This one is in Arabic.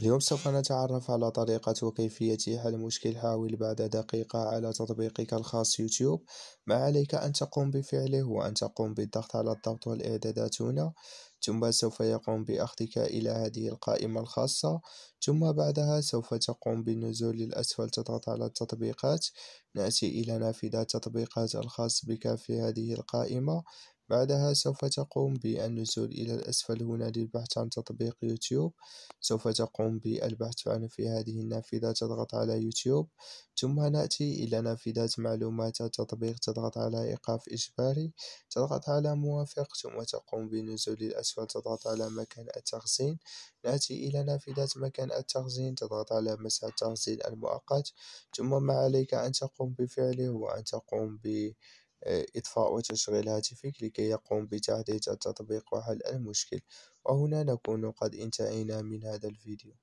اليوم سوف نتعرف على طريقة وكيفية حل مشكل حاول بعد دقيقة على تطبيقك الخاص يوتيوب ما عليك أن تقوم بفعله هو أن تقوم بالضغط على الضغط والإعدادات هنا ثم سوف يقوم بأخذك إلى هذه القائمة الخاصة ثم بعدها سوف تقوم بالنزول للأسفل تضغط على التطبيقات نأتي إلى نافذة التطبيقات الخاص بك في هذه القائمة بعدها سوف تقوم بالنزول إلى الأسفل هنا للبحث عن تطبيق يوتيوب سوف تقوم بالبحث عنه في هذه النافذة تضغط على يوتيوب ثم نأتي إلى نافذة معلومات التطبيق تضغط على إيقاف إجباري تضغط على موافق ثم تقوم بالنزول الأسفل تضغط على مكان التخزين نأتي إلى نافذة مكان التخزين تضغط على مسح التخزين المؤقت ثم ما عليك أن تقوم بفعله هو أن تقوم ب إطفاء وتشغيل هاتفك لكي يقوم بتحديث التطبيق وحل المشكل وهنا نكون قد انتهينا من هذا الفيديو